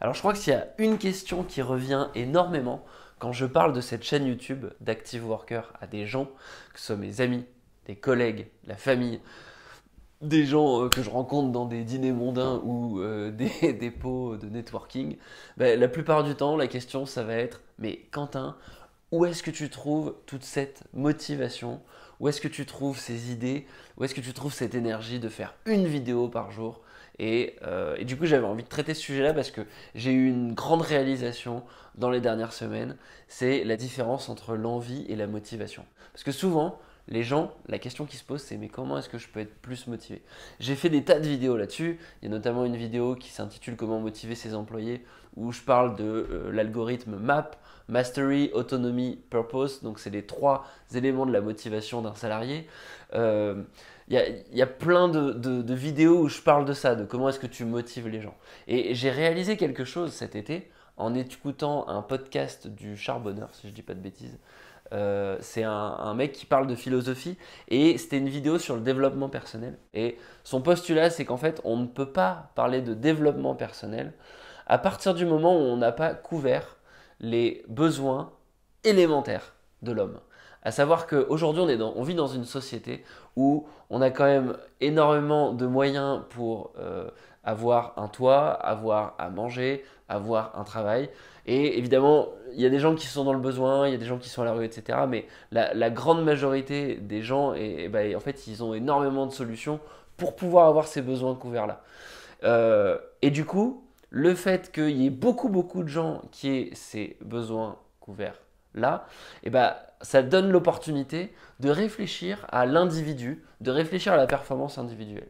Alors je crois que s'il y a une question qui revient énormément quand je parle de cette chaîne YouTube d'Active Worker à des gens, que ce soit mes amis, des collègues, la famille, des gens euh, que je rencontre dans des dîners mondains ou euh, des dépôts de networking, bah, la plupart du temps, la question, ça va être, mais Quentin, où est-ce que tu trouves toute cette motivation Où est-ce que tu trouves ces idées Où est-ce que tu trouves cette énergie de faire une vidéo par jour euh, et, du coup, j'avais envie de traiter ce sujet-là parce que j'ai eu une grande réalisation dans les dernières semaines, c'est la différence entre l'envie et la motivation. Parce que souvent, les gens, la question qui se pose, c'est mais comment est-ce que je peux être plus motivé J'ai fait des tas de vidéos là-dessus. Il y a notamment une vidéo qui s'intitule Comment motiver ses employés, où je parle de euh, l'algorithme MAP, Mastery, Autonomy, Purpose. Donc, c'est les trois éléments de la motivation d'un salarié. Euh, il y a, plein de, vidéos où je parle de ça, de comment est-ce que tu motives les gens. Et j'ai réalisé quelque chose cet été en écoutant un podcast du Charbonneur, si je dis pas de bêtises. Euh, c'est un, un, mec qui parle de philosophie et c'était une vidéo sur le développement personnel. Et son postulat, c'est qu'en fait, on ne peut pas parler de développement personnel à partir du moment où on n'a pas couvert les besoins élémentaires de l'homme. À savoir qu'aujourd'hui, on, vit dans une société où on a quand même énormément de moyens pour euh, avoir un toit, avoir à manger, avoir un travail. Et évidemment, il y a des gens qui sont dans le besoin, il y a des gens qui sont à la rue, etc. Mais la, grande majorité des gens, bah, en fait, ils ont énormément de solutions pour pouvoir avoir ces besoins couverts-là. Euh, et du coup, le fait qu'il y ait beaucoup, beaucoup de gens qui aient ces besoins couverts là, eh ben, ça donne l'opportunité de réfléchir à l'individu, de réfléchir à la performance individuelle.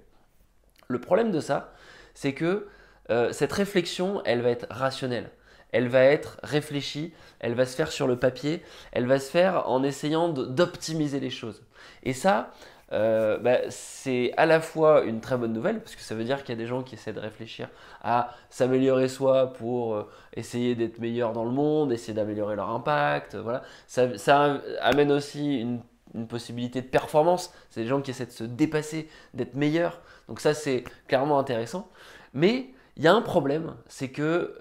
Le problème de ça, c'est que euh, cette réflexion, elle va être rationnelle. Elle va être réfléchie, elle va se faire sur le papier, elle va se faire en essayant d'optimiser les choses. Et ça, euh, bah, c'est à la fois une très bonne nouvelle, parce que ça veut dire qu'il y a des gens qui essaient de réfléchir à s'améliorer soi pour euh, essayer d'être meilleur dans le monde, essayer d'améliorer leur impact. Euh, voilà. Ça, amène aussi une, possibilité de performance. C'est des gens qui essaient de se dépasser, d'être meilleurs. Donc ça, c'est clairement intéressant. Mais il y a un problème, c'est que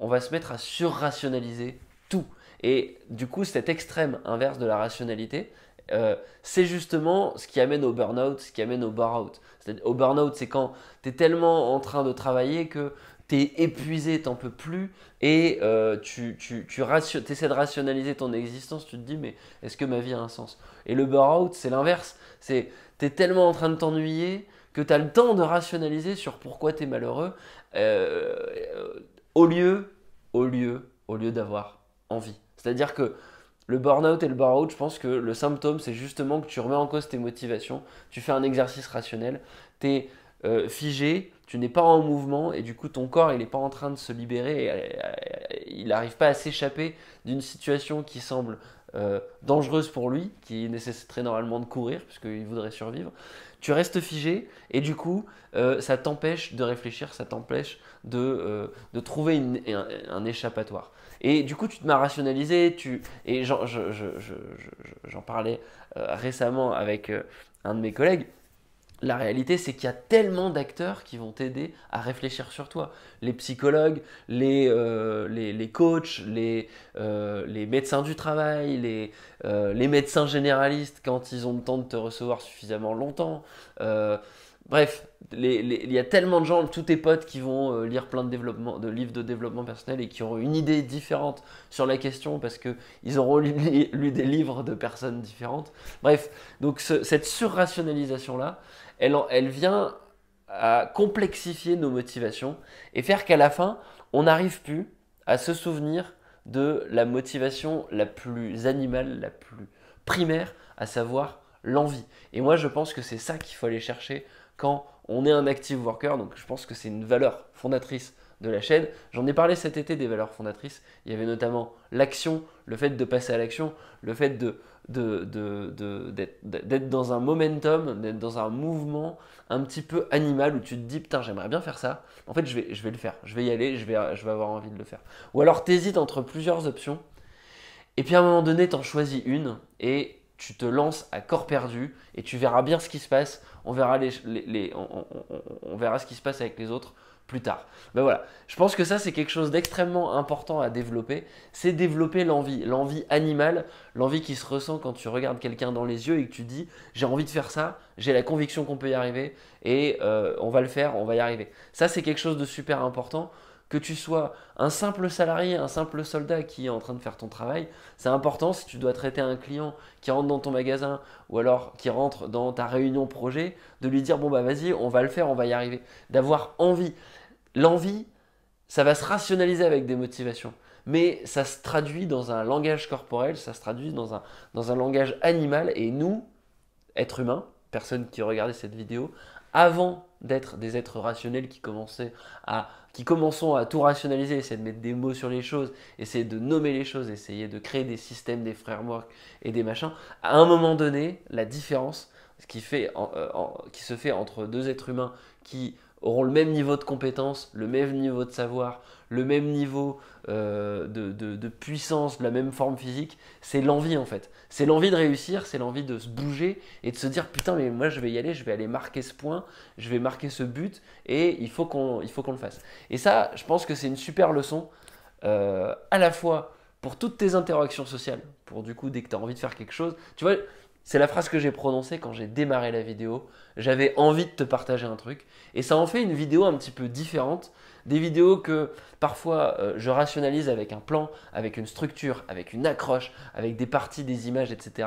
on va se mettre à surrationaliser tout. Et du coup, cet extrême inverse de la rationalité, euh, c'est justement ce qui amène au burn-out, ce qui amène au burnout out Au burn-out, c'est quand tu es tellement en train de travailler que tu es épuisé, t'en peux plus, et euh, tu, essaies de rationaliser ton existence, tu te dis, mais est-ce que ma vie a un sens Et le burn-out, c'est l'inverse. C'est tu es tellement en train de t'ennuyer que tu as le temps de rationaliser sur pourquoi tu es malheureux, euh, au lieu, au lieu, au lieu d'avoir envie. C'est-à-dire que le burn-out et le burn-out, je pense que le symptôme, c'est justement que tu remets en cause tes motivations, tu fais un exercice rationnel, tu es euh, figé, tu n'es pas en mouvement et du coup ton corps il n'est pas en train de se libérer, euh, il n'arrive pas à s'échapper d'une situation qui semble euh, dangereuse pour lui, qui nécessiterait normalement de courir puisqu'il voudrait survivre tu restes figé et du coup, euh, ça t'empêche de réfléchir, ça t'empêche de, euh, trouver un, échappatoire. Et du coup, tu te m'as rationalisé, tu... et j'en parlais euh, récemment avec un de mes collègues, la réalité, c'est qu'il y a tellement d'acteurs qui vont t'aider à réfléchir sur toi. Les psychologues, les, euh, les, coachs, les, euh, les médecins du travail, les, euh, les médecins généralistes quand ils ont le temps de te recevoir suffisamment longtemps. Bref, il y a tellement de gens, tous tes potes qui vont euh, lire plein de, développement, de livres de développement personnel et qui auront une idée différente sur la question parce qu'ils auront lu, des livres de personnes différentes. Bref, donc cette surrationalisation-là, elle vient à complexifier nos motivations et faire qu'à la fin, on n'arrive plus à se souvenir de la motivation la plus animale, la plus primaire, à savoir l'envie. Et moi, je pense que c'est ça qu'il faut aller chercher quand on est un active worker. Donc je pense que c'est une valeur fondatrice de la chaîne. J'en ai parlé cet été des valeurs fondatrices. Il y avait notamment l'action, le fait de passer à l'action, le fait d'être, dans un momentum, d'être dans un mouvement un petit peu animal où tu te dis putain j'aimerais bien faire ça. En fait je vais, je vais le faire, je vais y aller, je vais, je vais avoir envie de le faire. Ou alors tu hésites entre plusieurs options. Et puis à un moment donné, tu en choisis une et tu te lances à corps perdu et tu verras bien ce qui se passe. On verra, les, ce qui se passe avec les autres plus tard. Ben voilà, je pense que ça c'est quelque chose d'extrêmement important à développer. C'est développer l'envie, l'envie animale, l'envie qui se ressent quand tu regardes quelqu'un dans les yeux et que tu dis j'ai envie de faire ça, j'ai la conviction qu'on peut y arriver et euh, on va le faire, on va y arriver. Ça c'est quelque chose de super important que tu sois un simple salarié, un simple soldat qui est en train de faire ton travail, c'est important si tu dois traiter un client qui rentre dans ton magasin ou alors qui rentre dans ta réunion projet, de lui dire bon bah vas-y, on va le faire, on va y arriver, d'avoir envie. L'envie, ça va se rationaliser avec des motivations, mais ça se traduit dans un langage corporel, ça se traduit dans un, dans un langage animal et nous, êtres humains, personnes qui regardent cette vidéo, avant d'être des êtres rationnels qui, commençaient à, qui commençons à tout rationaliser, essayer de mettre des mots sur les choses, essayer de nommer les choses, essayer de créer des systèmes, des frameworks et des machins, à un moment donné, la différence qui, euh, qui se fait entre deux êtres humains qui auront le même niveau de compétence, le même niveau de savoir, le même niveau euh, de, puissance, la même forme physique, c'est l'envie en fait. C'est l'envie de réussir, c'est l'envie de se bouger et de se dire putain mais moi je vais y aller, je vais aller marquer ce point, je vais marquer ce but et il faut qu'on le fasse. Et ça, je pense que c'est une super leçon euh, à la fois pour toutes tes interactions sociales, pour du coup dès que tu as envie de faire quelque chose, tu vois, c'est la phrase que j'ai prononcée quand j'ai démarré la vidéo. J'avais envie de te partager un truc. Et ça en fait une vidéo un petit peu différente. Des vidéos que parfois euh, je rationalise avec un plan, avec une structure, avec une accroche, avec des parties, des images, etc.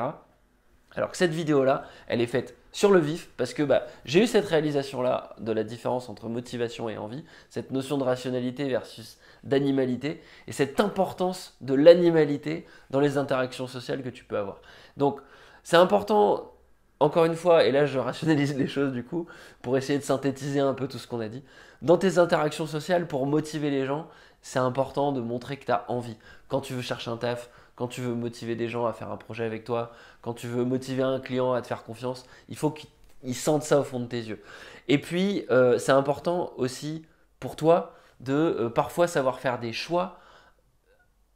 Alors que cette vidéo-là, elle est faite sur le vif parce que bah, j'ai eu cette réalisation-là de la différence entre motivation et envie, cette notion de rationalité versus d'animalité et cette importance de l'animalité dans les interactions sociales que tu peux avoir. Donc, c'est important, encore une fois, et là je rationalise les choses du coup, pour essayer de synthétiser un peu tout ce qu'on a dit. Dans tes interactions sociales, pour motiver les gens, c'est important de montrer que tu as envie. Quand tu veux chercher un taf, quand tu veux motiver des gens à faire un projet avec toi, quand tu veux motiver un client à te faire confiance, il faut qu'ils sentent ça au fond de tes yeux. Et puis, euh, c'est important aussi pour toi de euh, parfois savoir faire des choix,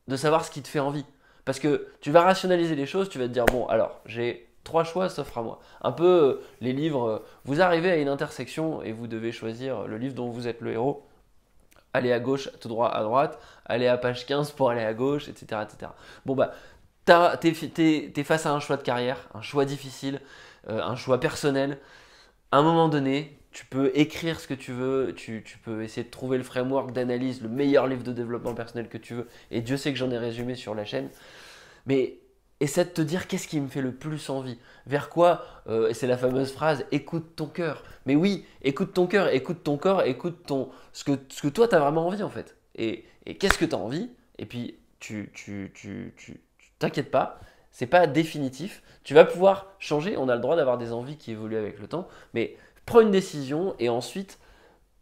de savoir ce qui te fait envie. Parce que tu vas rationaliser les choses, tu vas te dire, bon, alors, j'ai trois choix s'offrent à moi. Un peu euh, les livres, euh, vous arrivez à une intersection et vous devez choisir le livre dont vous êtes le héros. Aller à gauche, tout droit, à droite, aller à page 15 pour aller à gauche, etc. etc. Bon, bah, t'es face à un choix de carrière, un choix difficile, euh, un choix personnel. À un moment donné, tu peux écrire ce que tu veux, tu, peux essayer de trouver le framework d'analyse, le meilleur livre de développement personnel que tu veux, et Dieu sait que j'en ai résumé sur la chaîne, mais essaie de te dire qu'est-ce qui me fait le plus envie, vers quoi, euh, et c'est la fameuse phrase, écoute ton cœur, mais oui, écoute ton cœur, écoute ton corps, écoute ton, ce, que, ce que toi tu as vraiment envie en fait, et, qu'est-ce que tu as envie, et puis tu t'inquiètes tu, tu, tu pas, c'est pas définitif. Tu vas pouvoir changer. On a le droit d'avoir des envies qui évoluent avec le temps, mais prends une décision et ensuite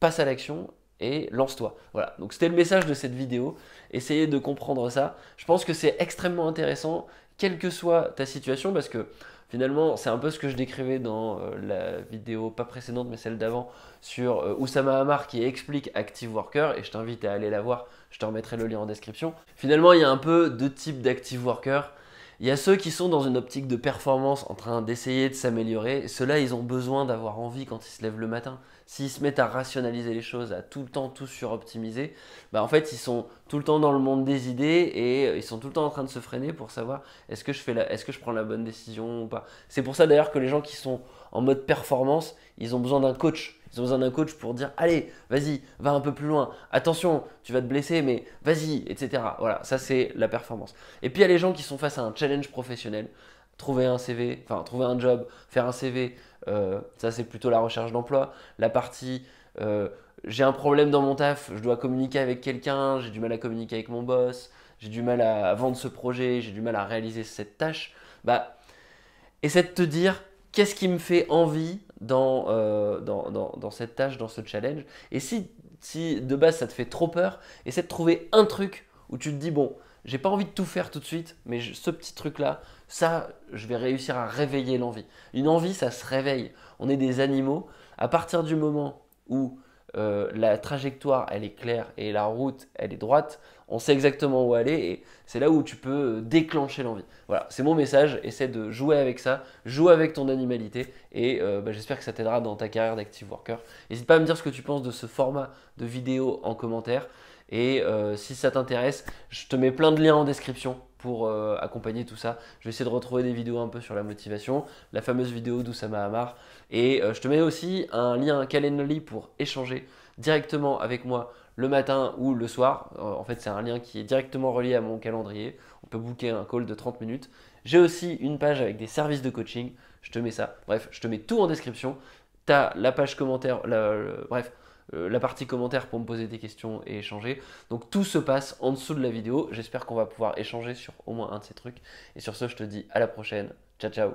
passe à l'action et lance-toi. Voilà, donc c'était le message de cette vidéo. Essayez de comprendre ça. Je pense que c'est extrêmement intéressant, quelle que soit ta situation, parce que finalement, c'est un peu ce que je décrivais dans euh, la vidéo, pas précédente, mais celle d'avant, sur euh, Oussama Hamar qui explique Active Worker, et je t'invite à aller la voir, je te remettrai le lien en description. Finalement, il y a un peu deux types d'Active Worker. Il y a ceux qui sont dans une optique de performance en train d'essayer de s'améliorer. Ceux-là, ils ont besoin d'avoir envie quand ils se lèvent le matin. S'ils se mettent à rationaliser les choses, à tout le temps tout suroptimiser, bah en fait, ils sont tout le temps dans le monde des idées et euh, ils sont tout le temps en train de se freiner pour savoir est-ce que je est-ce que je prends la bonne décision ou pas. C'est pour ça d'ailleurs que les gens qui sont en mode performance, ils ont besoin d'un coach ils ont besoin d'un coach pour dire allez, vas-y, va un peu plus loin. Attention, tu vas te blesser, mais vas-y, etc. Voilà, ça c'est la performance. Et puis il y a les gens qui sont face à un challenge professionnel. Trouver un CV, enfin trouver un job, faire un CV, euh, ça c'est plutôt la recherche d'emploi. La partie euh, j'ai un problème dans mon taf, je dois communiquer avec quelqu'un, j'ai du mal à communiquer avec mon boss, j'ai du mal à vendre ce projet, j'ai du mal à réaliser cette tâche. Bah, essaie de te dire qu'est-ce qui me fait envie euh, dans, dans, dans, cette tâche, dans ce challenge. Et si, si de base ça te fait trop peur, essaie de trouver un truc où tu te dis, bon, j'ai pas envie de tout faire tout de suite, mais ce petit truc-là, ça, je vais réussir à réveiller l'envie. Une envie, ça se réveille. On est des animaux. À partir du moment où euh, la trajectoire, elle est claire et la route, elle est droite. On sait exactement où aller et c'est là où tu peux euh, déclencher l'envie. Voilà, c'est mon message. Essaie de jouer avec ça, joue avec ton animalité et euh, bah, j'espère que ça t'aidera dans ta carrière d'active worker. N'hésite pas à me dire ce que tu penses de ce format de vidéo en commentaire et si ça t'intéresse, je te mets plein de liens en description pour euh, accompagner tout ça. Je vais essayer de retrouver des vidéos un peu sur la motivation, la fameuse vidéo d'Oussama marre Et euh, je te mets aussi un lien Calendly pour échanger directement avec moi le matin ou le soir. Euh, en fait, c'est un lien qui est directement relié à mon calendrier. On peut booker un call de 30 minutes. J'ai aussi une page avec des services de coaching. Je te mets ça. Bref, je te mets tout en description. Tu as la page commentaire. bref, euh, la partie commentaire pour me poser des questions et échanger. Donc tout se passe en dessous de la vidéo. J'espère qu'on va pouvoir échanger sur au moins un de ces trucs. Et sur ce, je te dis à la prochaine. Ciao ciao